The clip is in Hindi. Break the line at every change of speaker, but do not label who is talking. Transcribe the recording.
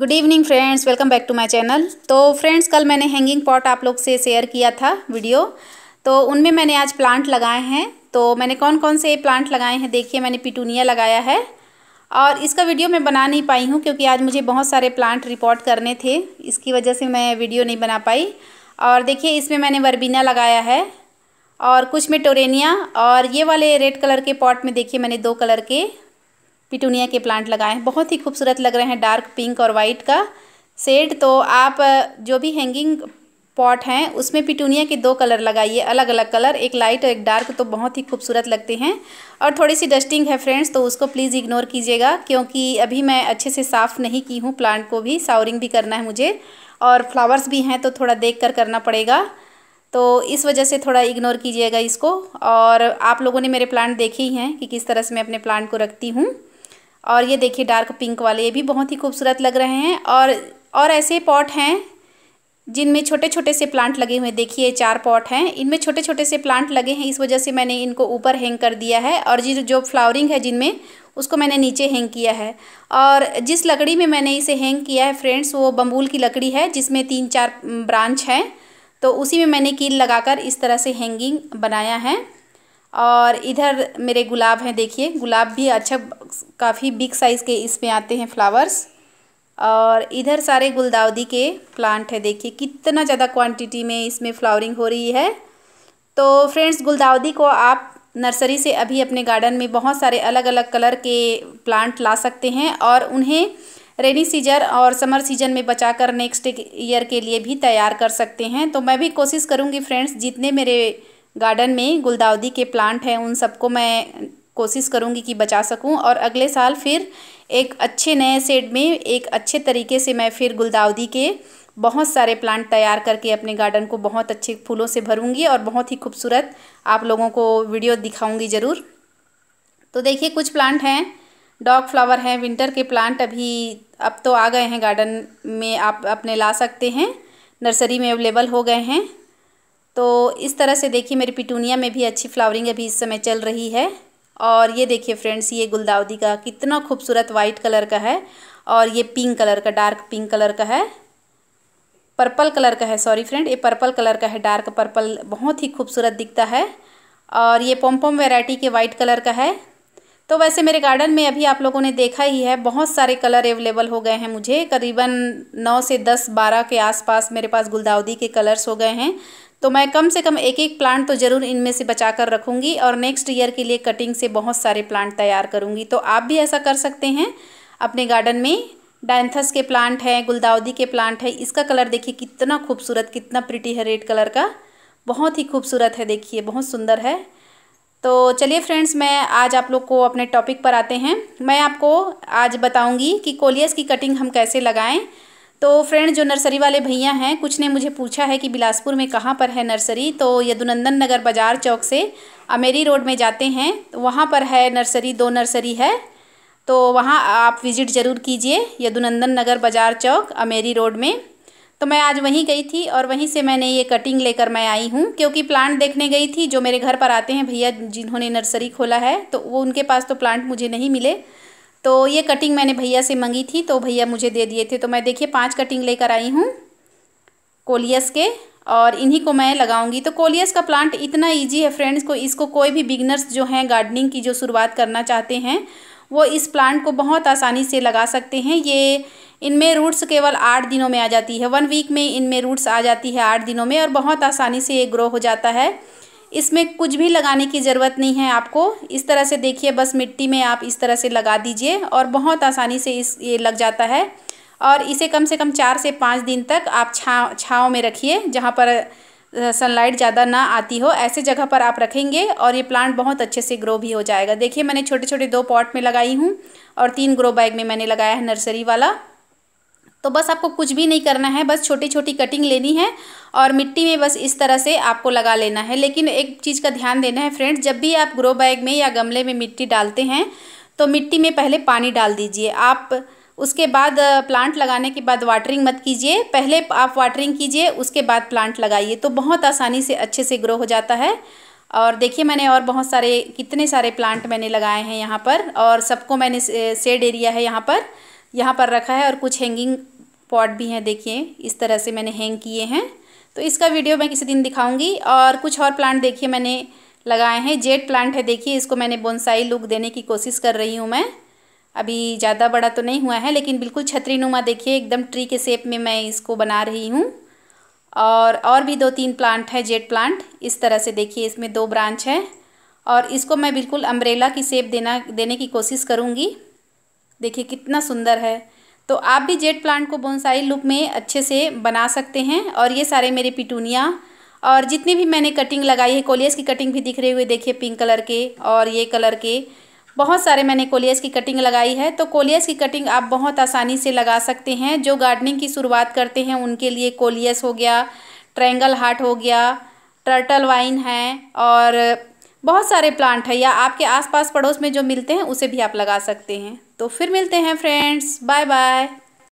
good evening friends welcome back to my channel तो फ्रेंड्स कल मैंने हैंगिंग पॉट आप लोग से शेयर किया था वीडियो तो उनमें मैंने आज प्लांट लगाए हैं तो मैंने कौन कौन से प्लांट लगाए हैं देखिए मैंने पिटूनिया लगाया है और इसका वीडियो मैं बना नहीं पाई हूँ क्योंकि आज मुझे बहुत सारे प्लांट रिपोर्ट करने थे इसकी वजह से मैं वीडियो नहीं बना पाई और देखिए इसमें मैंने वर्बीना लगाया है और कुछ में टोरेनिया और ये वाले रेड कलर के पॉट में देखिए मैंने दो कलर के पिटूनिया के प्लांट लगाए हैं बहुत ही खूबसूरत लग रहे हैं डार्क पिंक और वाइट का सेड तो आप जो भी हैंगिंग पॉट हैं उसमें पिटूनिया के दो कलर लगाइए अलग अलग कलर एक लाइट और एक डार्क तो बहुत ही खूबसूरत लगते हैं और थोड़ी सी डस्टिंग है फ्रेंड्स तो उसको प्लीज़ इग्नोर कीजिएगा क्योंकि अभी मैं अच्छे से साफ़ नहीं की हूँ प्लांट को भी सावरिंग भी करना है मुझे और फ्लावर्स भी हैं तो थोड़ा देख कर करना पड़ेगा तो इस वजह से थोड़ा इग्नोर कीजिएगा इसको और आप लोगों ने मेरे प्लांट देखे ही हैं कि किस तरह से मैं अपने प्लांट को रखती हूँ और ये देखिए डार्क पिंक वाले ये भी बहुत ही खूबसूरत लग रहे हैं और और ऐसे पॉट हैं जिनमें छोटे छोटे से प्लांट लगे हुए देखिए चार पॉट हैं इनमें छोटे छोटे से प्लांट लगे हैं इस वजह से मैंने इनको ऊपर हैंग कर दिया है और जिस जो फ्लावरिंग है जिनमें उसको मैंने नीचे हैंग किया है और जिस लकड़ी में मैंने इसे हैंग किया है फ्रेंड्स वो बम्बूल की लकड़ी है जिसमें तीन चार ब्रांच हैं तो उसी में मैंने कील लगाकर इस तरह से हैंगिंग बनाया है और इधर मेरे गुलाब हैं देखिए गुलाब भी अच्छा काफ़ी बिग साइज़ के इसमें आते हैं फ्लावर्स और इधर सारे गुलदाउदी के प्लांट है देखिए कितना ज़्यादा क्वांटिटी में इसमें फ्लावरिंग हो रही है तो फ्रेंड्स गुलदाउदी को आप नर्सरी से अभी अपने गार्डन में बहुत सारे अलग अलग कलर के प्लांट ला सकते हैं और उन्हें रेनी सीजन और समर सीजन में बचा कर नेक्स्ट ईयर के लिए भी तैयार कर सकते हैं तो मैं भी कोशिश करूँगी फ्रेंड्स जितने मेरे गार्डन में गुलदाउदी के प्लांट हैं उन सबको मैं कोशिश करूँगी कि बचा सकूँ और अगले साल फिर एक अच्छे नए सेड में एक अच्छे तरीके से मैं फिर गुलदाउदी के बहुत सारे प्लांट तैयार करके अपने गार्डन को बहुत अच्छे फूलों से भरूंगी और बहुत ही खूबसूरत आप लोगों को वीडियो दिखाऊंगी ज़रूर तो देखिए कुछ प्लांट हैं डॉग फ्लावर हैं विंटर के प्लांट अभी अब तो आ गए हैं गार्डन में आप अपने ला सकते हैं नर्सरी में अवेलेबल हो गए हैं तो इस तरह से देखिए मेरी पिटूनिया में भी अच्छी फ्लावरिंग अभी इस समय चल रही है और ये देखिए फ्रेंड्स ये गुलदाउदी का कितना खूबसूरत वाइट कलर का है और ये पिंक कलर का डार्क पिंक कलर का है पर्पल कलर का है सॉरी फ्रेंड ये पर्पल कलर का है डार्क पर्पल बहुत ही खूबसूरत दिखता है और ये पोम वेराइटी के वाइट कलर का है तो वैसे मेरे गार्डन में अभी आप लोगों ने देखा ही है बहुत सारे कलर अवेलेबल हो गए हैं मुझे करीबन नौ से दस बारह के आसपास मेरे पास गुलदाउदी के कलर्स हो गए हैं तो मैं कम से कम एक एक प्लांट तो ज़रूर इनमें से बचा कर रखूँगी और नेक्स्ट ईयर के लिए कटिंग से बहुत सारे प्लांट तैयार करूँगी तो आप भी ऐसा कर सकते हैं अपने गार्डन में डायंथस के प्लांट है गुलदाउदी के प्लांट है इसका कलर देखिए कितना खूबसूरत कितना प्रिटी है रेड कलर का बहुत ही खूबसूरत है देखिए बहुत सुंदर है तो चलिए फ्रेंड्स मैं आज आप लोग को अपने टॉपिक पर आते हैं मैं आपको आज बताऊंगी कि कोलियस की कटिंग हम कैसे लगाएं तो फ्रेंड जो नर्सरी वाले भैया हैं कुछ ने मुझे पूछा है कि बिलासपुर में कहाँ पर है नर्सरी तो यदुनंदन नगर बाज़ार चौक से अमेरी रोड में जाते हैं तो वहाँ पर है नर्सरी दो नर्सरी है तो वहाँ आप विज़िट ज़रूर कीजिए यदुनंदन नगर बाज़ार चौक अमेरी रोड में तो मैं आज वहीं गई थी और वहीं से मैंने ये कटिंग लेकर मैं आई हूँ क्योंकि प्लांट देखने गई थी जो मेरे घर पर आते हैं भैया जिन्होंने नर्सरी खोला है तो वो उनके पास तो प्लांट मुझे नहीं मिले तो ये कटिंग मैंने भैया से मंगी थी तो भैया मुझे दे दिए थे तो मैं देखिए पाँच कटिंग लेकर आई हूँ कोलियस के और इन्हीं को मैं लगाऊंगी तो कोलियस का प्लांट इतना इजी है फ्रेंड्स को इसको कोई भी बिगनर्स जो हैं गार्डनिंग की जो शुरुआत करना चाहते हैं वो इस प्लांट को बहुत आसानी से लगा सकते हैं ये इनमें रूट्स केवल आठ दिनों में आ जाती है वन वीक में इनमें रूट्स आ जाती है आठ दिनों में और बहुत आसानी से ये ग्रो हो जाता है इसमें कुछ भी लगाने की ज़रूरत नहीं है आपको इस तरह से देखिए बस मिट्टी में आप इस तरह से लगा दीजिए और बहुत आसानी से इस ये लग जाता है और इसे कम से कम चार से पाँच दिन तक आप छाँव छाँव में रखिए जहाँ पर सनलाइट ज़्यादा ना आती हो ऐसे जगह पर आप रखेंगे और ये प्लांट बहुत अच्छे से ग्रो भी हो जाएगा देखिए मैंने छोटे छोटे दो पॉट में लगाई हूँ और तीन ग्रो बैग में मैंने लगाया है नर्सरी वाला तो बस आपको कुछ भी नहीं करना है बस छोटी छोटी कटिंग लेनी है और मिट्टी में बस इस तरह से आपको लगा लेना है लेकिन एक चीज़ का ध्यान देना है फ्रेंड्स जब भी आप ग्रो बैग में या गमले में मिट्टी डालते हैं तो मिट्टी में पहले पानी डाल दीजिए आप उसके बाद प्लांट लगाने के बाद वाटरिंग मत कीजिए पहले आप वाटरिंग कीजिए उसके बाद प्लांट लगाइए तो बहुत आसानी से अच्छे से ग्रो हो जाता है और देखिए मैंने और बहुत सारे कितने सारे प्लांट मैंने लगाए हैं यहाँ पर और सबको मैंने सेड एरिया है यहाँ पर यहाँ पर रखा है और कुछ हैंगिंग पॉट भी हैं देखिए इस तरह से मैंने हैंग किए हैं तो इसका वीडियो मैं किसी दिन दिखाऊंगी और कुछ और प्लांट देखिए मैंने लगाए हैं जेड प्लांट है देखिए इसको मैंने बोनसाई लुक देने की कोशिश कर रही हूँ मैं अभी ज़्यादा बड़ा तो नहीं हुआ है लेकिन बिल्कुल छतरी नुमा देखिए एकदम ट्री के शेप में मैं इसको बना रही हूँ और और भी दो तीन प्लांट है जेट प्लांट इस तरह से देखिए इसमें दो ब्रांच है और इसको मैं बिल्कुल अम्ब्रेला की सेप देना देने की कोशिश करूँगी देखिए कितना सुंदर है तो आप भी जेट प्लांट को बोनसाई लुक में अच्छे से बना सकते हैं और ये सारे मेरे पिटूनिया और जितनी भी मैंने कटिंग लगाई है कोलियस की कटिंग भी दिख रही हुई देखिए पिंक कलर के और ये कलर के बहुत सारे मैंने कोलियस की कटिंग लगाई है तो कोलियस की कटिंग आप बहुत आसानी से लगा सकते हैं जो गार्डनिंग की शुरुआत करते हैं उनके लिए कोलियस हो गया ट्रैंगल हार्ट हो गया टर्टल वाइन है और बहुत सारे प्लांट है या आपके आसपास पड़ोस में जो मिलते हैं उसे भी आप लगा सकते हैं तो फिर मिलते हैं फ्रेंड्स बाय बाय